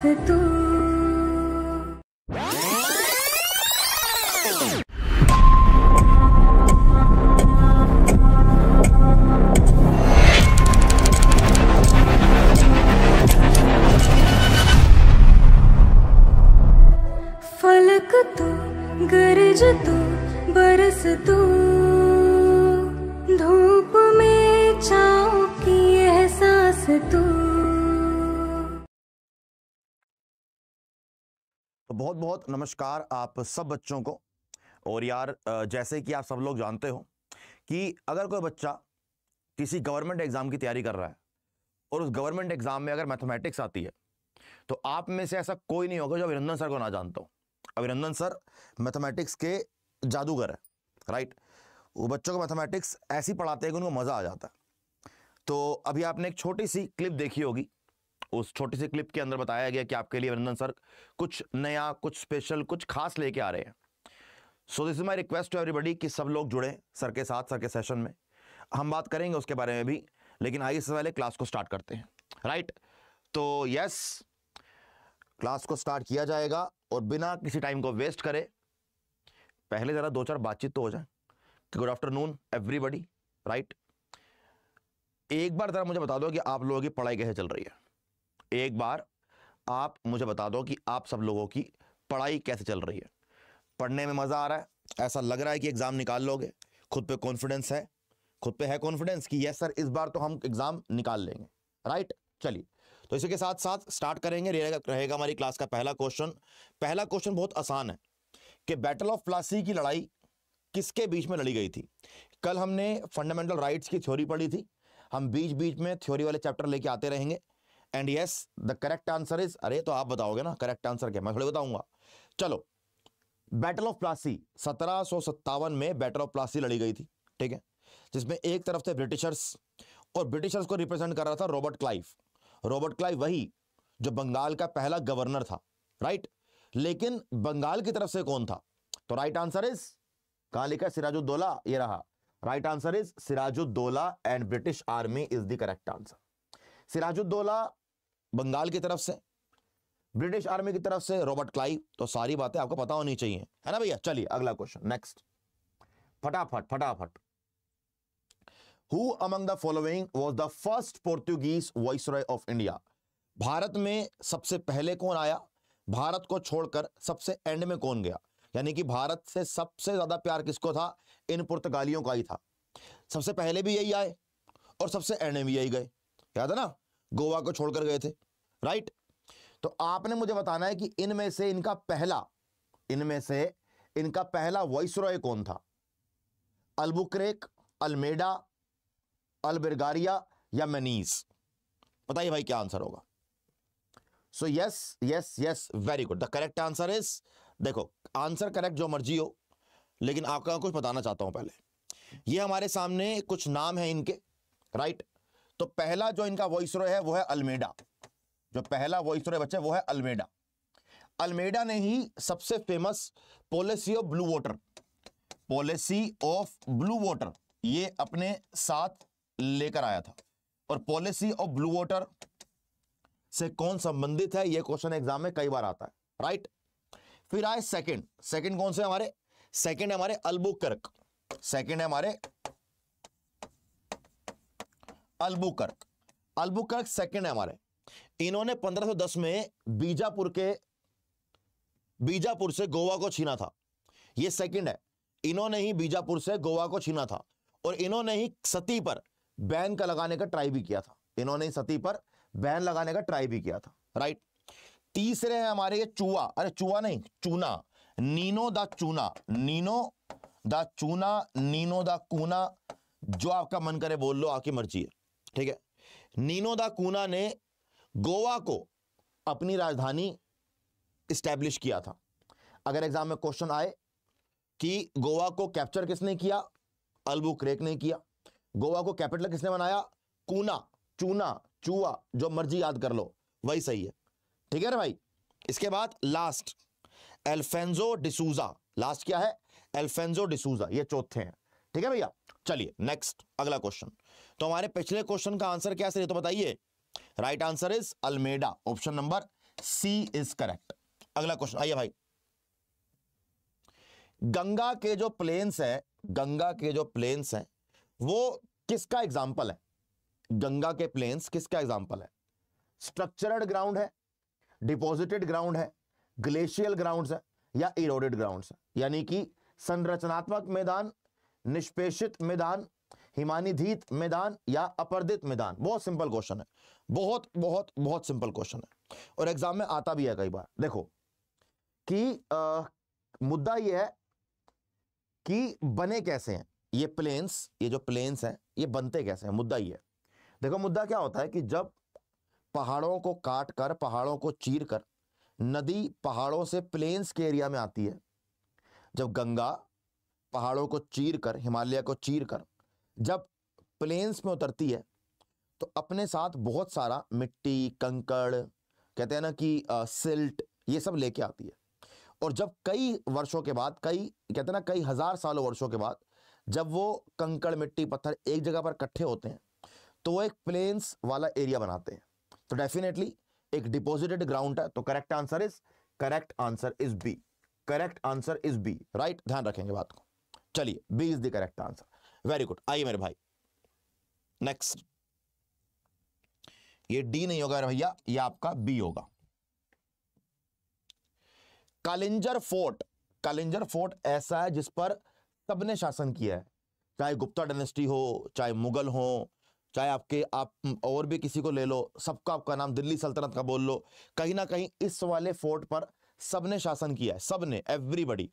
多。नमस्कार आप सब बच्चों को और यार जैसे कि आप सब लोग जानते हो कि अगर कोई बच्चा किसी गवर्नमेंट एग्ज़ाम की तैयारी कर रहा है और उस गवर्नमेंट एग्ज़ाम में अगर मैथमेटिक्स आती है तो आप में से ऐसा कोई नहीं होगा जो अभिनंदन सर को ना जानता हो अभिनंदन सर मैथमेटिक्स के जादूगर है राइट वो बच्चों को मैथमेटिक्स ऐसी पढ़ाते हैं कि उनको मज़ा आ जाता है तो अभी आपने एक छोटी सी क्लिप देखी होगी उस छोटी सी क्लिप के अंदर बताया गया कि आपके लिए अभिनंदन सर कुछ नया कुछ स्पेशल कुछ खास लेके आ रहे हैं so this is my request to everybody कि सब लोग जुड़ें सर के साथ सर के सेशन में हम बात करेंगे उसके बारे में भी लेकिन आइए सबसे पहले क्लास को स्टार्ट करते हैं राइट तो यस क्लास को स्टार्ट किया जाएगा और बिना किसी टाइम को वेस्ट करे पहले ज़रा दो चार बातचीत तो हो जाए गुड आफ्टरनून एवरीबडी राइट एक बार ज़रा मुझे बता दो कि आप लोगों की पढ़ाई कैसे चल रही है एक बार आप मुझे बता दो कि आप सब लोगों की पढ़ाई कैसे चल रही है पढ़ने में मज़ा आ रहा है ऐसा लग रहा है कि एग्ज़ाम निकाल लोगे खुद पे कॉन्फिडेंस है खुद पे है कॉन्फिडेंस कि यस सर इस बार तो हम एग्ज़ाम निकाल लेंगे राइट चलिए तो इसी के साथ साथ स्टार्ट करेंगे रहेगा हमारी क्लास का पहला क्वेश्चन पहला क्वेश्चन बहुत आसान है कि बैटल ऑफ प्लासी की लड़ाई किसके बीच में लड़ी गई थी कल हमने फंडामेंटल राइट्स की थ्योरी पढ़ी थी हम बीच बीच में थ्योरी वाले चैप्टर लेके आते रहेंगे and yes the correct answer is अरे तो आप बताओगे ना करेक्ट आंसर क्या मैं थोड़ी बताऊंगा चलो बैटल ऑफ प्लासी सत्रह में बैटल ऑफ प्लासी लड़ी गई थी ठीक है जिसमें एक तरफ थे ब्रिटिशर्स और ब्रिटिशर्स को रिप्रेजेंट कर रहा था रॉबर्ट क्लाइव रॉबर्ट क्लाइव वही जो बंगाल का पहला गवर्नर था राइट लेकिन बंगाल की तरफ से कौन था तो राइट आंसर इज कहा लिखा सिराजुद्दौला ये रहा right answer is Sirajuddaula and British army is the correct answer Sirajuddaula Bengal की तरफ से ब्रिटिश आर्मी की तरफ से रॉबर्ट क्लाइव तो सारी बातें आपको पता होनी चाहिए है ना भैया चलिए अगला क्वेश्चन नेक्स्ट फटाफट फटाफट who among the following was the first Portuguese vice of India Bharat में सबसे पहले कौन आया भारत को छोड़कर सबसे एंड में कौन गया यानी कि भारत से सबसे ज्यादा प्यार किसको था इन पुर्तगालियों का ही था सबसे पहले भी यही आए और सबसे एंड में भी यही गए याद है ना गोवा को छोड़कर गए थे राइट तो आपने मुझे बताना है कि इनमें से इनका पहला इनमें से इनका पहला वॉइस कौन था अलबुक्रेक अलमेडा अलबिरगारिया या मनीस बताइए भाई क्या आंसर होगा so yes yes yes very good the correct answer is देखो आंसर करेक्ट जो मर्जी हो लेकिन आपका कुछ बताना चाहता हूं पहले ये हमारे सामने कुछ नाम है इनके राइट right? तो पहला जो इनका वॉइस रॉय है वो है अल्मेडा जो पहला वॉइस रॉय बच्चा वो है अल्मेडा अल्मेडा ने ही सबसे famous policy of blue water policy of blue water ये अपने साथ लेकर आया था और पॉलिसी ऑफ ब्लू वॉटर से कौन संबंधित है ये क्वेश्चन एग्जाम में कई बार आता है राइट फिर आए सेकंड सेकंड कौन से हमारे सेकंड हमारे अल्बुकर्क सेकंड है हमारे अल्बुकर्क अल्बुकर्क सेकंड है हमारे इन्होंने 1510 में बीजापुर के बीजापुर से गोवा को छीना था ये सेकंड है इन्होंने ही बीजापुर से गोवा को छीना था और इन्होंने ही सती पर बैन का लगाने का ट्राई भी किया था इन्होंने ही सती पर बैन लगाने का ट्राई भी किया था राइट तीसरे है हमारे ये चूआ अरे चूआ नहीं Cunha Nino da Cunha Nino da Cunha Nino da Cunha जो आपका मन करे बोल लो आपकी मर्जी है ठीक है नीनो दा कूना ने गोवा को अपनी राजधानी इस्टेब्लिश किया था अगर एग्जाम में क्वेश्चन आए कि गोवा को कैप्चर किसने किया अल्बू क्रेक ने किया गोवा को कैपिटल किसने बनाया कूना चूना चूआ जो मर्जी याद कर लो वही सही है ठीक है ना भाई इसके बाद लास्ट एल्फेंजो डिसूजा लास्ट क्या है एल्फेंजो डिसूजा ये चौथे हैं ठीक है भैया चलिए नेक्स्ट अगला क्वेश्चन तो हमारे पिछले क्वेश्चन का आंसर क्या सर तो बताइए right answer is Almeida option number C is correct अगला क्वेश्चन आइए भाई गंगा के जो प्लेन्स है गंगा के जो प्लेन्स हैं वो किसका एग्जाम्पल है गंगा के प्लेन्स किसका एग्जाम्पल है स्ट्रक्चरड ग्राउंड है डिपोजिटेड ग्राउंड है ग्लेशियल ग्राउंड है या इरोडेड ग्राउंड है यानी कि संरचनात्मक मैदान निष्पेषित मैदान हिमानिधित मैदान या अपर्दित मैदान बहुत सिंपल क्वेश्चन है बहुत बहुत बहुत सिंपल क्वेश्चन है और एग्जाम में आता भी है कई बार देखो कि आ, मुद्दा यह है कि बने कैसे हैं ये प्लेन्स ये जो प्लेन्स हैं ये बनते कैसे हैं मुद्दा ये है देखो मुद्दा क्या होता है कि जब पहाड़ों को काट कर पहाड़ों को चीर कर नदी पहाड़ों से प्लेन्स के एरिया में आती है जब गंगा पहाड़ों को चीर कर हिमालय को चीर कर जब प्लेन्स में उतरती है तो अपने साथ बहुत सारा मिट्टी कंकड़ कहते हैं ना कि आ, सिल्ट ये सब लेके आती है और जब कई वर्षों के बाद कई कहते हैं ना कई हज़ार सालों वर्षों के बाद जब वो कंकड़ मिट्टी पत्थर एक जगह पर इकट्ठे होते हैं तो वो एक प्लेन्स वाला एरिया बनाते हैं तो डेफिनेटली एक डिपोजिटेड ग्राउंड है तो correct answer is correct answer is B correct answer is B right ध्यान रखेंगे बात को चलिए B is the correct answer very good आइए मेरे भाई नेक्स्ट ये डी नहीं होगा भैया ये आपका बी होगा कालिंजर फोर्ट कालिंजर फोर्ट ऐसा है जिस पर सबने शासन किया है चाहे गुप्ता डायनेस्टी हो चाहे मुगल हो चाहे आपके आप और भी किसी को ले लो सबका आपका नाम दिल्ली सल्तनत का बोल लो कहीं ना कहीं इस वाले फोर्ट पर सब ने शासन किया है सब ने एवरीबडी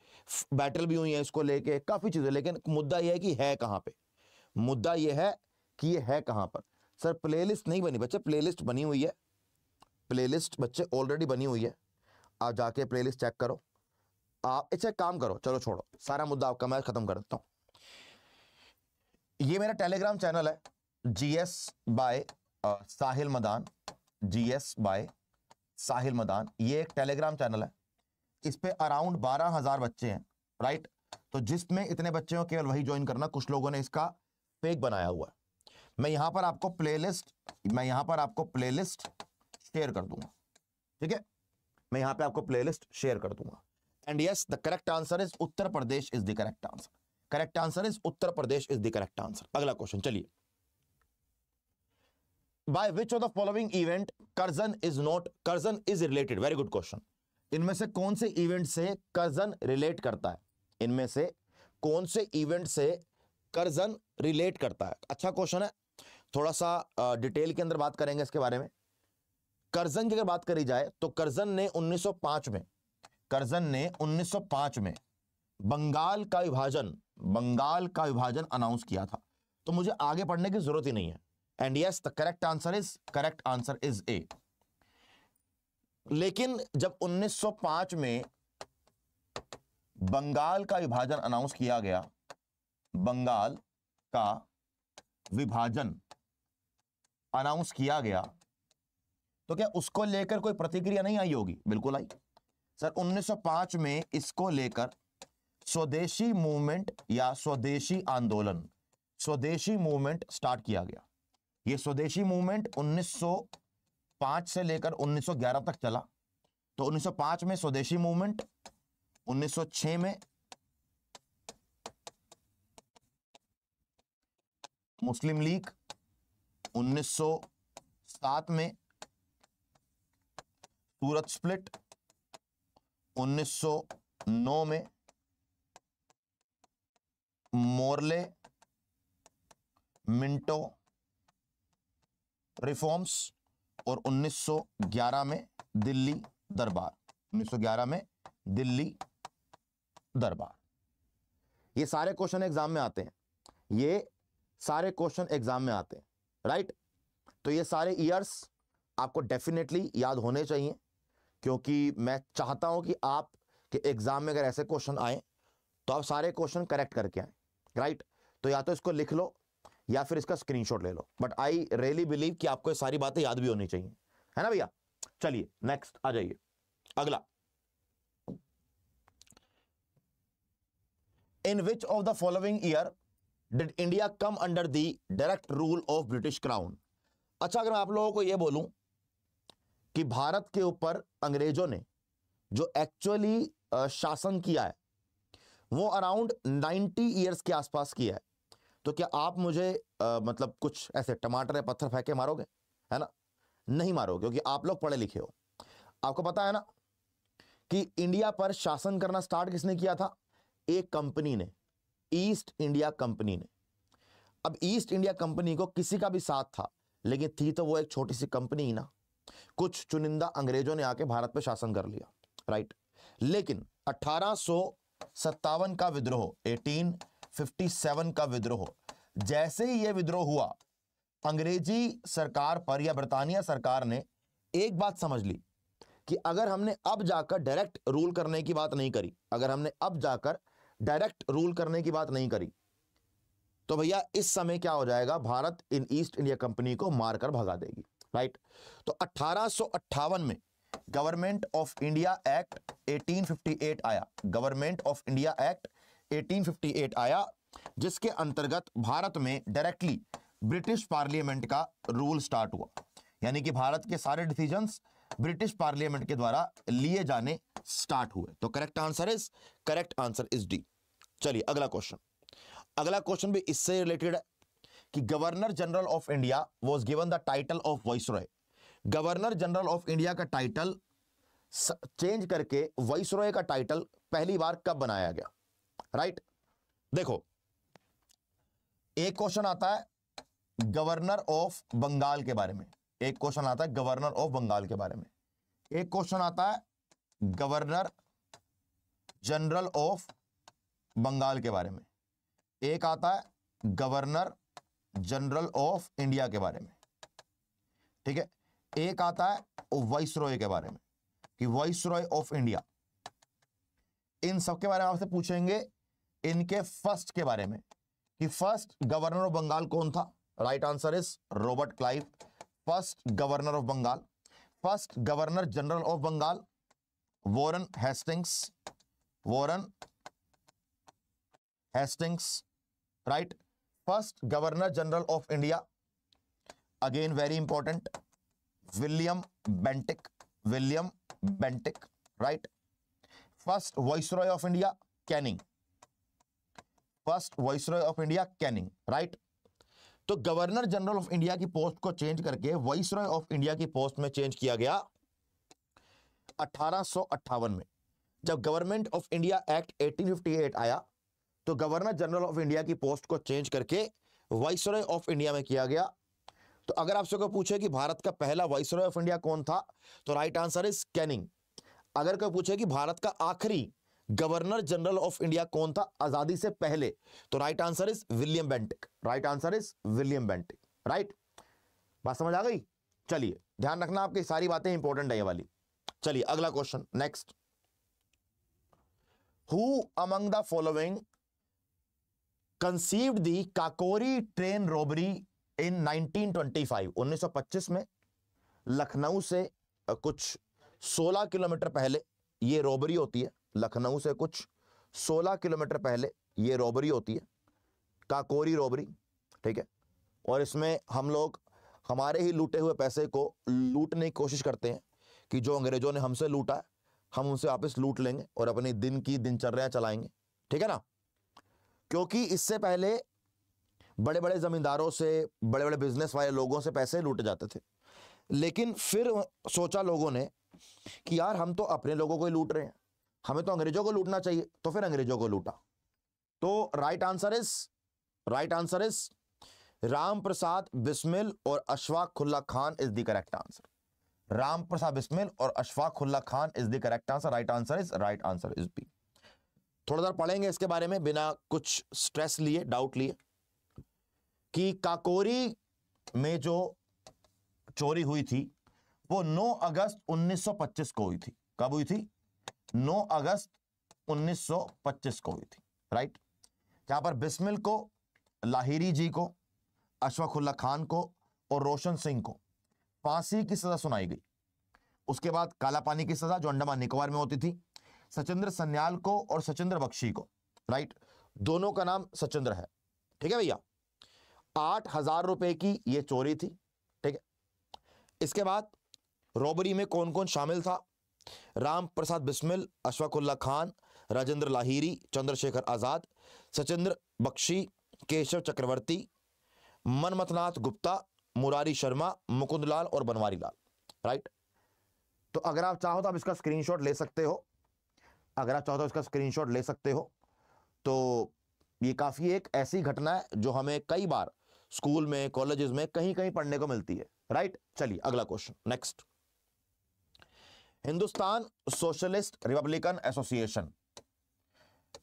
बैटल भी हुई है इसको लेके काफ़ी चीज़ें लेकिन मुद्दा यह है कि है कहां पे मुद्दा यह है कि यह है कहां पर सर प्लेलिस्ट नहीं बनी बच्चे प्लेलिस्ट बनी हुई है प्लेलिस्ट बच्चे ऑलरेडी बनी हुई है आप जाके प्लेलिस्ट चेक करो आप इसे अच्छा काम करो चलो छोड़ो सारा मुद्दा आपका मैं ख़त्म कर देता हूं ये मेरा टेलीग्राम चैनल है GS by Sahil Madan GS by Sahil Madan ये एक टेलीग्राम चैनल है इस पर अराउंड बारह हजार बच्चे हैं राइट तो जिसमें इतने बच्चे हो केवल वही ज्वाइन करना कुछ लोगों ने इसका पेक बनाया हुआ है मैं यहां पर आपको प्लेलिस्ट मैं यहां पर आपको प्लेलिस्ट शेयर कर दूंगा ठीक है मैं यहां पे आपको प्लेलिस्ट शेयर कर दूंगा and yes the correct answer is Uttar Pradesh is the correct answer correct answer is Uttar Pradesh is the correct answer अगला क्वेश्चन चलिए by which of the following event Curzon is not Curzon is related very good question इनमें से कौन से event से Curzon relate करता है इनमें से कौन से इवेंट से कर्जन रिलेट करता है अच्छा क्वेश्चन है थोड़ा सा डिटेल के अंदर बात करेंगे इसके बारे में कर्जन की अगर बात करी जाए तो कर्जन ने 1905 में कर्जन ने 1905 में बंगाल का विभाजन बंगाल का विभाजन अनाउंस किया था तो मुझे आगे पढ़ने की जरूरत ही नहीं है and yes the correct answer is correct answer is A लेकिन जब 1905 में बंगाल का विभाजन अनाउंस किया गया बंगाल का विभाजन अनाउंस किया गया तो क्या उसको लेकर कोई प्रतिक्रिया नहीं आई होगी बिल्कुल आई सर 1905 में इसको लेकर स्वदेशी मूवमेंट या स्वदेशी आंदोलन स्वदेशी मूवमेंट स्टार्ट किया गया ये स्वदेशी मूवमेंट 1905 से लेकर 1911 तक चला तो 1905 में स्वदेशी मूवमेंट 1906 में मुस्लिम लीग 1907 में सूरत स्प्लिट 1909 में मोरले मिंटो रिफॉर्म्स और 1911 में दिल्ली दरबार 1911 में दिल्ली दरबार ये सारे क्वेश्चन एग्जाम में आते हैं ये सारे क्वेश्चन एग्जाम में आते हैं राइट तो ये सारे ईयर्स आपको डेफिनेटली याद होने चाहिए क्योंकि मैं चाहता हूं कि आप के एग्जाम में अगर ऐसे क्वेश्चन आए तो आप सारे क्वेश्चन करेक्ट करके आए राइट तो या तो इसको लिख लो या फिर इसका स्क्रीनशॉट ले लो बट आई रियली बिलीव कि आपको ये सारी बातें याद भी होनी चाहिए है ना भैया चलिए नेक्स्ट आ जाइए अगला in which of the following year did India come under the direct rule of British crown अच्छा अगर मैं आप लोगों को यह बोलूं कि भारत के ऊपर अंग्रेजों ने जो एक्चुअली शासन किया है वो अराउंड 90 इयर्स के आसपास किया है तो क्या आप मुझे आ, मतलब कुछ ऐसे टमाटर या पत्थर फेंके मारोगे है ना नहीं मारोगे क्योंकि आप लोग पढ़े लिखे हो आपको पता है ना कि इंडिया पर शासन करना स्टार्ट किसने किया था एक कंपनी ने ईस्ट इंडिया कंपनी ने अब ईस्ट इंडिया कंपनी को किसी का भी साथ था लेकिन थी तो वो एक छोटी सी कंपनी ही ना कुछ चुनिंदा अंग्रेजों ने आके भारत पर शासन कर लिया राइट लेकिन अठारह का विद्रोह एटीन 57 का विद्रोह जैसे ही यह विद्रोह हुआ अंग्रेजी सरकार पर या ब्रिटानिया सरकार ने एक बात समझ ली कि अगर हमने अब जाकर डायरेक्ट रूल करने की बात नहीं करी अगर हमने अब जाकर डायरेक्ट रूल करने की बात नहीं करी तो भैया इस समय क्या हो जाएगा भारत इन ईस्ट इंडिया कंपनी को मारकर भगा देगी राइट तो अठारह में गवर्नमेंट ऑफ इंडिया एक्ट 1858 आया गवर्नमेंट ऑफ इंडिया एक्ट 1858 आया जिसके अंतर्गत भारत में डायरेक्टली ब्रिटिश पार्लियामेंट का रूल स्टार्ट हुआ यानी कि भारत के सारे डिसीजन ब्रिटिश पार्लियामेंट के द्वारा लिए जाने स्टार्ट हुए तो correct answer is correct answer is D चलिए अगला क्वेश्चन अगला क्वेश्चन भी इससे रिलेटेड है कि Governor general of India was given the title of vice Governor general of India का टाइटल चेंज करके वॉइस का टाइटल पहली बार कब बनाया गया राइट देखो एक क्वेश्चन आता है गवर्नर ऑफ बंगाल के बारे में एक क्वेश्चन आता है गवर्नर ऑफ बंगाल के बारे में एक क्वेश्चन आता है गवर्नर जनरल ऑफ बंगाल के बारे में एक आता है गवर्नर जनरल ऑफ इंडिया के बारे में ठीक है एक आता है वाइस रॉय के बारे में कि वाइस रॉय ऑफ इंडिया इन सब के बारे में आपसे पूछेंगे इनके फर्स्ट के बारे में कि फर्स्ट गवर्नर ऑफ बंगाल कौन था right answer is Robert Clive first governor of Bengal first governor general of Bengal Warren Hastings Warren Hastings right first governor general of India again very important William Bentinck William Bentinck right first viceroy of India Canning first viceroy of India Canning right तो governor general of India की post को change करके viceroy of India की post में change किया गया अठारह में जब गवर्नमेंट ऑफ इंडिया एक्ट 1858 आया तो गवर्नर जनरल ऑफ इंडिया की पोस्ट को चेंज करके वाइसरॉय ऑफ इंडिया में किया गया तो अगर आपसे कोई पूछे कि भारत का पहला वाइसरॉय ऑफ इंडिया कौन था तो राइट आंसर इज कैनिंग अगर कोई पूछे कि भारत का आखिरी गवर्नर जनरल ऑफ इंडिया कौन था आजादी से पहले तो right answer is William Bentinck right answer is William Bentinck right बात समझ आ गई चलिए ध्यान रखना आपकी सारी बातें इंपॉर्टेंट है ये वाली चलिए अगला question next who among the following conceived the Kakori train robbery in 1925 1925 में लखनऊ से कुछ 16 किलोमीटर पहले ये रोबरी होती है लखनऊ से कुछ 16 किलोमीटर पहले ये रॉबरी होती है काकोरी रॉबरी ठीक है और इसमें हम लोग हमारे ही लूटे हुए पैसे को लूटने की कोशिश करते हैं कि जो अंग्रेजों ने हमसे लूटा हम उनसे वापस लूट लेंगे और अपने दिन की दिनचर्या चलाएंगे ठीक है ना क्योंकि इससे पहले बड़े बड़े ज़मींदारों से बड़े बड़े बिजनेस वाले लोगों से पैसे लूटे जाते थे लेकिन फिर सोचा लोगों ने कि यार हम तो अपने लोगों को ही लूट रहे हैं हमें तो अंग्रेजों को लूटना चाहिए तो फिर अंग्रेजों को लूटा तो right answer is right answer is Ram Prasad Bismil और Ashfaqulla Khan is the correct answer Ram Prasad Bismil और Ashfaqulla Khan is the correct answer right answer is right answer is B थोड़ा देर पढ़ेंगे इसके बारे में बिना कुछ स्ट्रेस लिए डाउट लिए कि काकोरी में जो चोरी हुई थी वो 9 अगस्त 1925 को हुई थी कब हुई थी 9 अगस्त 1925 को हुई थी राइट जहां पर बिस्मिल को लाहिरी जी को अशफाकुल्ला खान को और रोशन सिंह को फांसी की सजा सुनाई गई उसके बाद काला पानी की सजा जो अंडमान निकोबार में होती थी सचिंद्र सन्याल को और सचिंद्र बख्शी को राइट दोनों का नाम सचिंद्र है ठीक है भैया आठ हजार रुपए की यह चोरी थी ठीक है इसके बाद रॉबरी में कौन कौन शामिल था राम प्रसाद बिस्मिल अशफाकुल्ला खान राजेंद्र लाहिरी चंद्रशेखर आज़ाद सचिंद्र बख्शी केशव चक्रवर्ती मनमथनाथ गुप्ता मुरारी शर्मा मुकुंदलाल और बनवारी लाल राइट तो अगर आप चाहो तो आप इसका स्क्रीनशॉट ले सकते हो अगर आप चाहो तो इसका स्क्रीनशॉट ले सकते हो तो ये काफ़ी एक ऐसी घटना है जो हमें कई बार स्कूल में कॉलेजेस में कहीं कहीं पढ़ने को मिलती है राइट चलिए अगला question next Hindustan Socialist Republican Association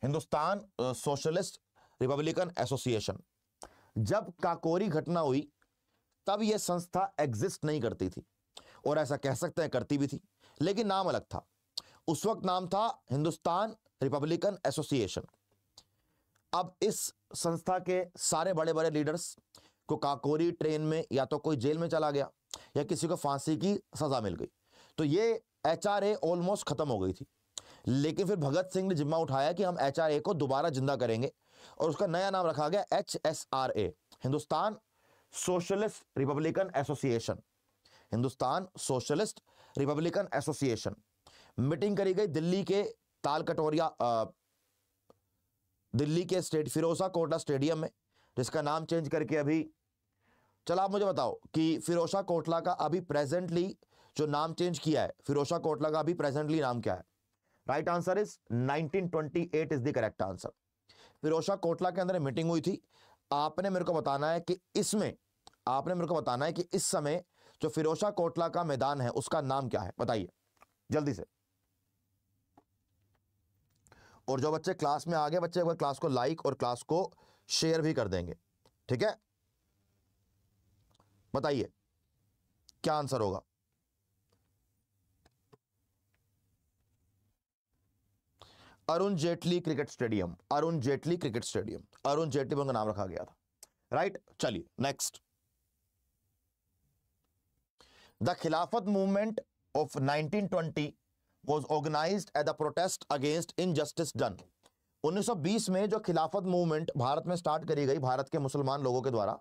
Hindustan Socialist Republican Association जब काकोरी घटना हुई तब यह संस्था एग्जिस्ट नहीं करती थी और ऐसा कह सकते हैं करती भी थी लेकिन नाम अलग था उस वक्त नाम था हिंदुस्तान रिपब्लिकन एसोसिएशन अब इस संस्था के सारे बड़े बड़े लीडर्स को काकोरी ट्रेन में या तो कोई जेल में चला गया या किसी को फांसी की सजा मिल गई तो ये एच ऑलमोस्ट ख़त्म हो गई थी लेकिन फिर भगत सिंह ने जिम्मा उठाया कि हम एच को दोबारा जिंदा करेंगे और उसका नया नाम रखा गया H Hindustan Socialist Republican Association Hindustan Socialist Republican Association meeting करी गई दिल्ली के ताल कटोरिया दिल्ली के स्टेट फिरोजा कोटला स्टेडियम में जिसका नाम चेंज करके अभी चला आप मुझे बताओ कि फिरोजा कोटला का अभी प्रेजेंटली जो नाम चेंज किया है फिरोशा कोटला का अभी प्रेजेंटली नाम क्या है right answer is 1928 is the correct answer Ferozshah Kotla के अंदर मीटिंग हुई थी आपने मेरे को बताना है कि इसमें आपने मेरे को बताना है कि इस समय जो फिरोशा कोटला का मैदान है उसका नाम क्या है बताइए जल्दी से और जो बच्चे क्लास में आ गए बच्चे क्लास को लाइक और क्लास को शेयर भी कर देंगे ठीक है बताइए क्या आंसर होगा Arun Jaitley cricket stadium Arun Jaitley cricket stadium Arun Jaitley उनका नाम रखा गया था राइट चलिए next the Khilafat movement of 1920 was organize at the protest against injustice done 1920 में जो खिलाफत मूवमेंट भारत में स्टार्ट करी गई भारत के मुसलमान लोगों के द्वारा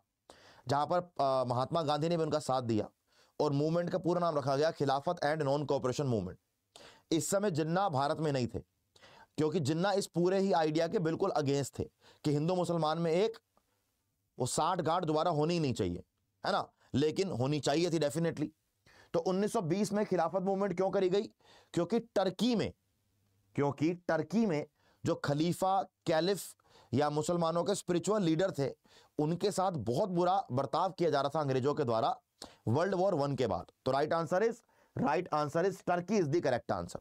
जहां पर महात्मा गांधी ने भी उनका साथ दिया और मूवमेंट का पूरा नाम रखा गया खिलाफत एंड नॉन कोऑपरेशन मूवमेंट इस समय जिन्ना भारत में नहीं थे क्योंकि जिन्ना इस पूरे ही आइडिया के बिल्कुल अगेंस्ट थे कि हिंदू मुसलमान में एक वो साठ गांठ दोबारा होनी ही नहीं चाहिए है ना लेकिन होनी चाहिए थी डेफिनेटली तो 1920 में खिलाफत मूवमेंट क्यों करी गई क्योंकि टर्की में क्योंकि टर्की में जो खलीफा कैलिफ या मुसलमानों के स्पिरिचुअल लीडर थे उनके साथ बहुत बुरा बर्ताव किया जा रहा था अंग्रेजों के द्वारा वर्ल्ड वॉर वन के बाद तो right answer is right answer is Turkey is the correct answer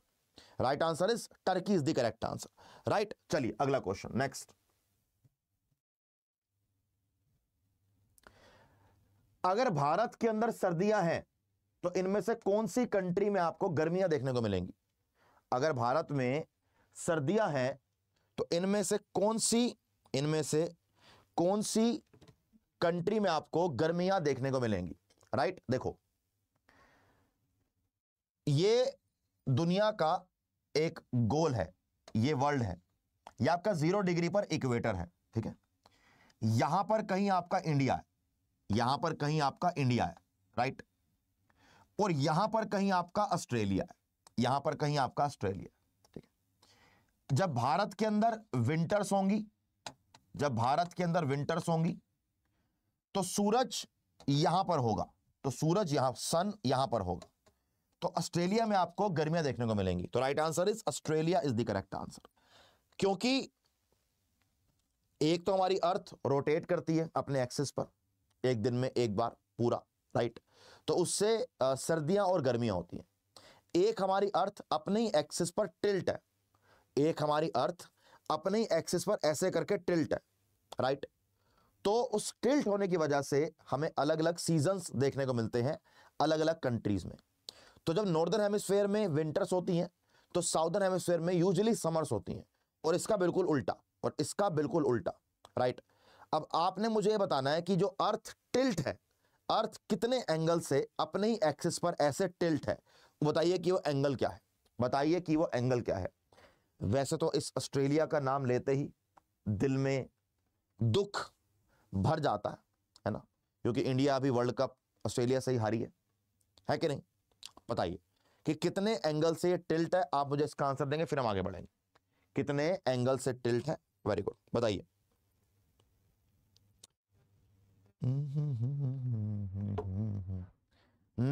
right answer is Turkey is the correct answer right चलिए अगला क्वेश्चन नेक्स्ट अगर भारत के अंदर सर्दियां हैं तो इनमें से कौन सी कंट्री में आपको गर्मियां देखने को मिलेंगी अगर भारत में सर्दियां हैं तो इनमें से कौन सी इनमें से कौन सी कंट्री में आपको गर्मियां देखने को मिलेंगी राइट देखो ये दुनिया का एक गोल है ये वर्ल्ड है ये आपका जीरो डिग्री पर इक्वेटर है ठीक है यहां पर कहीं आपका इंडिया है यहां पर कहीं आपका इंडिया है राइट और यहां पर कहीं आपका ऑस्ट्रेलिया है यहां पर कहीं आपका ऑस्ट्रेलिया ठीक है जब भारत के अंदर विंटर्स होंगी जब भारत के अंदर विंटर्स होंगी तो सूरज यहां पर होगा तो सूरज यहां सन यहां पर होगा तो ऑस्ट्रेलिया में आपको गर्मियां देखने को मिलेंगी तो right answer is Australia is the correct answer क्योंकि एक तो हमारी अर्थ रोटेट करती है अपने एक्सिस पर एक दिन में एक बार पूरा राइट तो उससे सर्दियां और गर्मियां होती हैं एक हमारी अर्थ अपने ही एक्सिस पर टिल्ट है एक हमारी अर्थ अपने ही एक्सिस पर ऐसे करके टिल्ट है राइट तो उस टिल्ट होने की वजह से हमें अलग अलग सीजन देखने को मिलते हैं अलग अलग कंट्रीज में तो जब नॉर्दर्न हेमिसफेयर में विंटर्स होती हैं तो साउदर्न हेमिसफेयर में यूजली समर्स होती हैं और इसका बिल्कुल उल्टा और इसका बिल्कुल उल्टा राइट अब आपने मुझे ये बताना है कि जो अर्थ टिल्ट है अर्थ कितने एंगल से अपने ही एक्सिस पर ऐसे टिल्ट है बताइए कि वो एंगल क्या है बताइए कि वो एंगल क्या है वैसे तो इस ऑस्ट्रेलिया का नाम लेते ही दिल में दुख भर जाता है है ना क्योंकि इंडिया अभी वर्ल्ड कप ऑस्ट्रेलिया से ही हारी है है कि नहीं बताइए कि कितने एंगल से टिल्ट है आप मुझे इसका आंसर देंगे फिर हम आगे बढ़ेंगे कितने एंगल से टिल्ट है वेरी गुड बताइए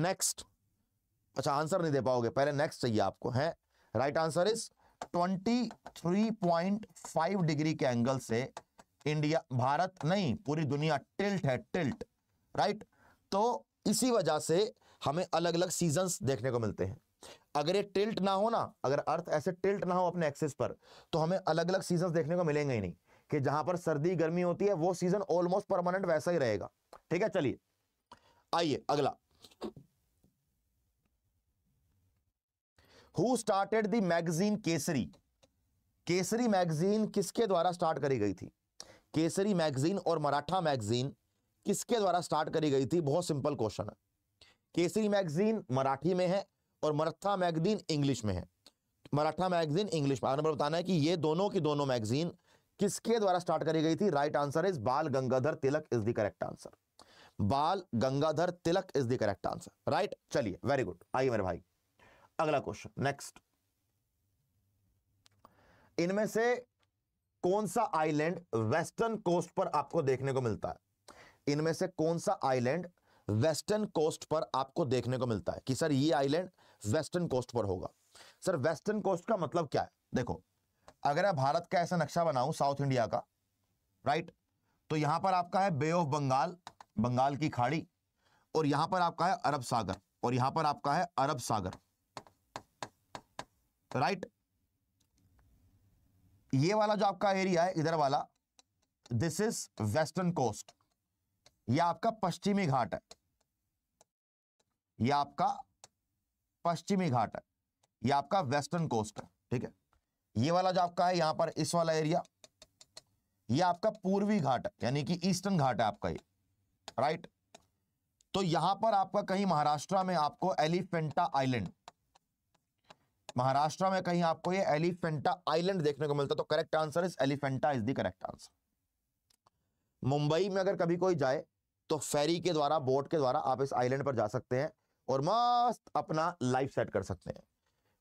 नेक्स्ट अच्छा आंसर नहीं दे पाओगे पहले नेक्स्ट चाहिए आपको है राइट आंसर इज 23.5 डिग्री के एंगल से इंडिया भारत नहीं पूरी दुनिया टिल्ट है टिल्ट राइट तो इसी वजह से हमें अलग अलग सीजन देखने को मिलते हैं अगर ये टिल्ट ना हो ना अगर अर्थ ऐसे टिल्ट ना हो अपने एक्सेस पर तो हमें अलग अलग सीजन देखने को मिलेंगे ही नहीं कि जहां पर सर्दी गर्मी होती है वो सीजन ऑलमोस्ट परमानेंट वैसा ही रहेगा ठीक है चलिए आइए अगला who started the magazine Kesari Kesari magazine किसके द्वारा स्टार्ट करी गई थी केसरी मैगजीन और मराठा मैगजीन किसके द्वारा स्टार्ट करी गई थी बहुत सिंपल क्वेश्चन है केसरी मैगजीन मराठी में है और मराठा मैगजीन इंग्लिश में है मराठा मैगजीन इंग्लिश में आपने बताना है कि ये दोनों की दोनों मैगजीन किसके द्वारा स्टार्ट करी गई थी right answer is Bal Gangadhar Tilak is the correct answer Bal Gangadhar Tilak is the correct answer right चलिए वेरी गुड आइए मेरे भाई अगला क्वेश्चन नेक्स्ट इनमें से कौन सा आइलैंड वेस्टर्न कोस्ट पर आपको देखने को मिलता है इनमें से कौन सा आइलैंड वेस्टर्न कोस्ट पर आपको देखने को मिलता है कि सर ये आइलैंड वेस्टर्न कोस्ट पर होगा सर वेस्टर्न कोस्ट का मतलब क्या है देखो अगर मैं भारत का ऐसा नक्शा बनाऊं साउथ इंडिया का राइट तो यहां पर आपका है बे ऑफ बंगाल बंगाल की खाड़ी और यहां पर आपका है अरब सागर और यहां पर आपका है अरब सागर राइट ये वाला जो आपका एरिया है इधर वाला दिस इज वेस्टर्न कोस्ट यह आपका पश्चिमी घाट है यह आपका पश्चिमी घाट है यह आपका वेस्टर्न कोस्ट है ठीक है ये वाला जो आपका है यहां पर इस वाला एरिया यह आपका पूर्वी घाट है यानी कि ईस्टर्न घाट है आपका ये राइट तो यहां पर आपका कहीं महाराष्ट्र में आपको एलिफेंटा आइलैंड महाराष्ट्र में कहीं आपको ये एलिफेंटा आइलैंड देखने को मिलता तो correct answer is Elephanta is the correct answer Mumbai में अगर कभी कोई जाए तो फेरी के द्वारा बोट के द्वारा आप इस आइलैंड पर जा सकते हैं और मस्त अपना लाइफ सेट कर सकते हैं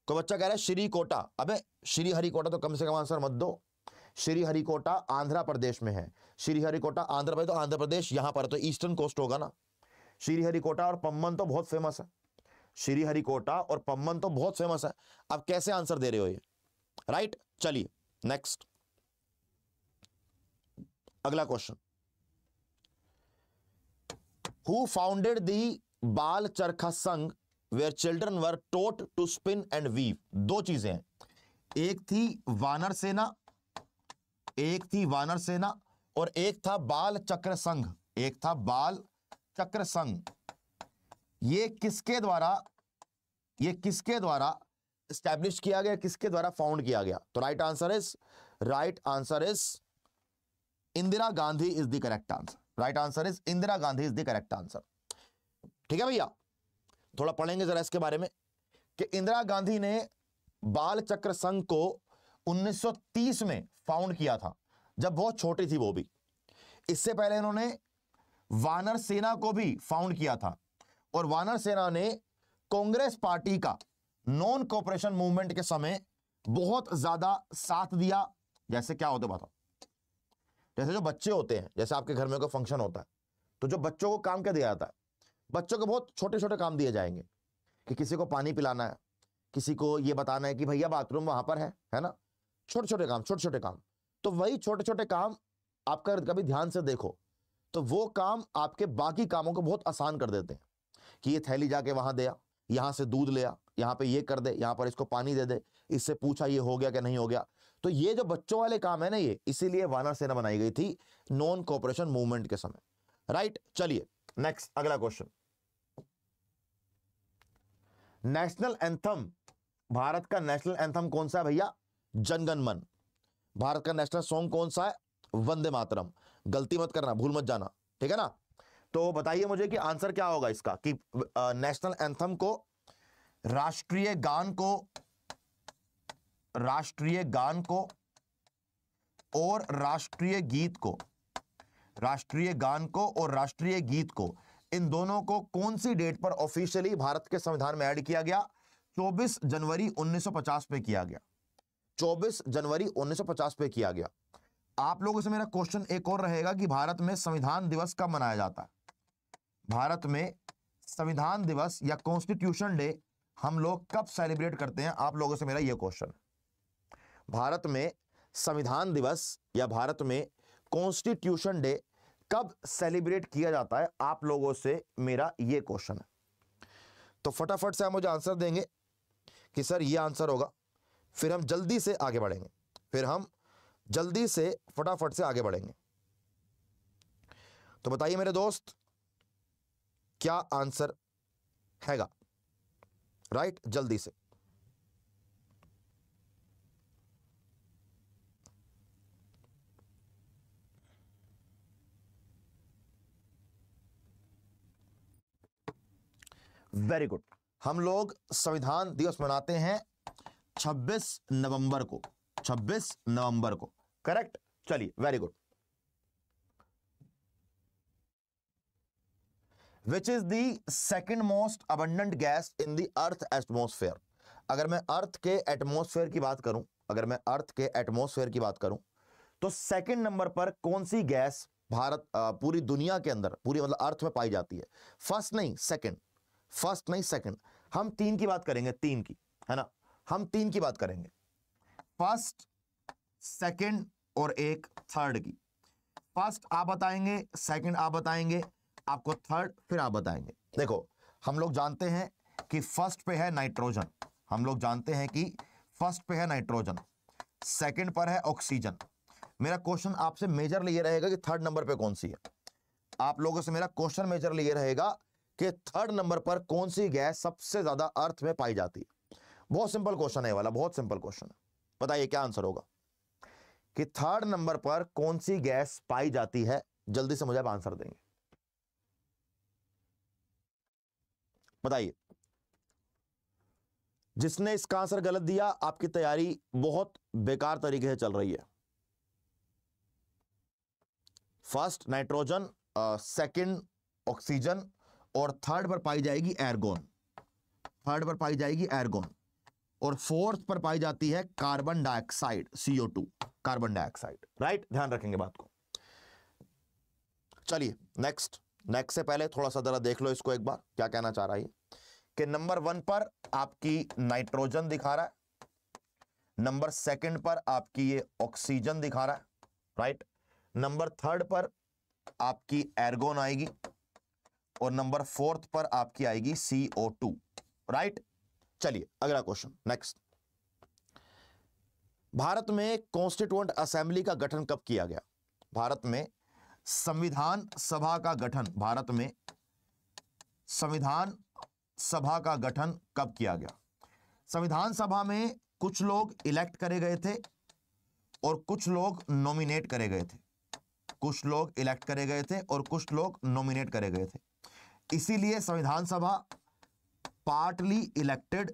तो बच्चा कह रहा है श्री कोटा अबे श्री हरिकोटा तो कम से कम आंसर मत दो श्री हरिकोटा आंध्र प्रदेश में है श्री हरिकोटा आंध्र प्रदेश तो आंध्र प्रदेश यहाँ पर तो ईस्टर्न कोस्ट होगा ना श्री हरिकोटा और पम्बन तो बहुत फेमस है श्री हरिकोटा और पम्बन तो बहुत फेमस है अब कैसे आंसर दे रहे हो ये राइट चलिए नेक्स्ट अगला question who founded the Bal Charkha Sangh where children were taught to spin and weave दो चीजें हैं एक थी वानर सेना एक थी वानर सेना और एक था बाल चक्र संघ एक था बाल चक्र संघ ये किसके द्वारा ये किसके द्वारा स्टैब्लिश किया गया किसके द्वारा फाउंड किया गया तो right answer is right answer is Indira Gandhi is the correct answer right answer is Indira Gandhi is the correct answer ठीक है भैया थोड़ा पढ़ेंगे जरा इसके बारे में कि इंदिरा गांधी ने बाल चक्र संघ को 1930 में फाउंड किया था जब बहुत छोटी थी वो भी इससे पहले इन्होंने वानर सेना को भी फाउंड किया था और वानर सेना ने कांग्रेस पार्टी का नॉन कॉपरेशन मूवमेंट के समय बहुत ज्यादा साथ दिया जैसे क्या होते बताओ जैसे जो बच्चे होते हैं जैसे आपके घर में कोई फंक्शन होता है तो जो बच्चों को काम क्या दिया जाता है बच्चों को बहुत छोटे छोटे काम दिए जाएंगे कि किसी को पानी पिलाना है किसी को ये बताना है कि भैया बाथरूम वहां पर है है ना छोटे छोटे काम छोटे छोटे काम तो वही छोटे छोटे काम आपका कभी ध्यान से देखो तो वो काम आपके बाकी कामों को बहुत आसान कर देते हैं कि ये थैली जाके वहां दे यहाँ से दूध ले आ यहाँ पे ये कर दे यहाँ पर इसको पानी दे दे इससे पूछा ये हो गया कि नहीं हो गया तो ये जो बच्चों वाले काम है ना ये इसीलिए वानर सेना बनाई गई थी नॉन कॉपरेशन मूवमेंट के समय राइट चलिए नेक्स्ट अगला क्वेश्चन नेशनल एंथम भारत का नेशनल एंथम कौन सा है भैया जनगण मन भारत का नेशनल सॉन्ग कौन सा है वंदे मातरम गलती मत करना भूल मत जाना ठीक है ना तो बताइए मुझे कि आंसर क्या होगा इसका कि नेशनल एंथम को राष्ट्रीय गान को राष्ट्रीय गान को और राष्ट्रीय गीत को राष्ट्रीय गान को और राष्ट्रीय गीत को इन दोनों को कौन सी डेट पर ऑफिशियली भारत के संविधान में ऐड किया गया 24 जनवरी 1950 पे किया गया 24 जनवरी 1950 पे किया गया आप लोगों से मेरा क्वेश्चन एक और रहेगा कि भारत में संविधान दिवस कब मनाया जाता है भारत में संविधान दिवस या कॉन्स्टिट्यूशन डे हम लोग कब सेलिब्रेट करते हैं आप लोगों से मेरा यह क्वेश्चन भारत में संविधान दिवस या भारत में कॉन्स्टिट्यूशन डे कब सेलिब्रेट किया जाता है आप लोगों से मेरा ये क्वेश्चन है तो फटाफट से आप मुझे आंसर देंगे कि सर ये आंसर होगा फिर हम जल्दी से आगे बढ़ेंगे फिर हम जल्दी से फटाफट से आगे बढ़ेंगे तो बताइए मेरे दोस्त क्या आंसर हैगा राइट जल्दी से वेरी गुड हम लोग संविधान दिवस मनाते हैं 26 नवंबर को 26 नवंबर को करेक्ट चलिए very good which is the second most abundant gas in the earth atmosphere अगर मैं अर्थ के एटमोसफेयर की बात करूं अगर मैं अर्थ के एटमोसफेयर की बात करूं तो सेकेंड नंबर पर कौन सी गैस भारत पूरी दुनिया के अंदर पूरी मतलब अर्थ में पाई जाती है फर्स्ट नहीं सेकेंड फर्स्ट नहीं सेकंड हम तीन की बात करेंगे तीन की है ना हम तीन की बात करेंगे फर्स्ट सेकंड और एक थर्ड की फर्स्ट आप बताएंगे सेकंड आप बताएंगे आपको थर्ड फिर आप बताएंगे देखो हम लोग जानते हैं कि फर्स्ट पे है नाइट्रोजन हम लोग जानते हैं कि फर्स्ट पे है नाइट्रोजन सेकंड पर है ऑक्सीजन मेरा क्वेश्चन आपसे मेजर लिए रहेगा कि थर्ड नंबर पे कौन सी है आप लोगों से मेरा क्वेश्चन मेजर लिए रहेगा कि थर्ड नंबर पर कौन सी गैस सबसे ज्यादा अर्थ में पाई जाती है बहुत सिंपल क्वेश्चन है वाला बहुत सिंपल क्वेश्चन है बताइए क्या आंसर होगा कि थर्ड नंबर पर कौन सी गैस पाई जाती है जल्दी से मुझे आप आंसर देंगे बताइए जिसने इसका आंसर गलत दिया आपकी तैयारी बहुत बेकार तरीके से चल रही है फर्स्ट नाइट्रोजन सेकंड ऑक्सीजन और थर्ड पर पाई जाएगी एरगोन थर्ड पर पाई जाएगी एरगोन और फोर्थ पर पाई जाती है carbon dioxide CO two carbon dioxide right ध्यान रखेंगे बात को चलिए नेक्स्ट नेक्स्ट से पहले थोड़ा सा जरा देख लो इसको एक बार क्या कहना चाह रहा है कि नंबर वन पर आपकी नाइट्रोजन दिखा रहा है नंबर सेकंड पर आपकी ये ऑक्सीजन दिखा रहा है राइट नंबर थर्ड पर आपकी एर्गोन आएगी और नंबर फोर्थ पर आपकी आएगी सीओ टू राइट चलिए अगला क्वेश्चन नेक्स्ट भारत में कॉन्स्टिट्यूंट असेंबली का गठन कब किया गया भारत में संविधान सभा का गठन भारत में संविधान सभा का गठन कब किया गया संविधान सभा में कुछ लोग इलेक्ट करे गए थे और कुछ लोग नॉमिनेट करे गए थे कुछ लोग इलेक्ट करे गए थे और कुछ लोग नॉमिनेट करे गए थे इसीलिए संविधान सभा partly elected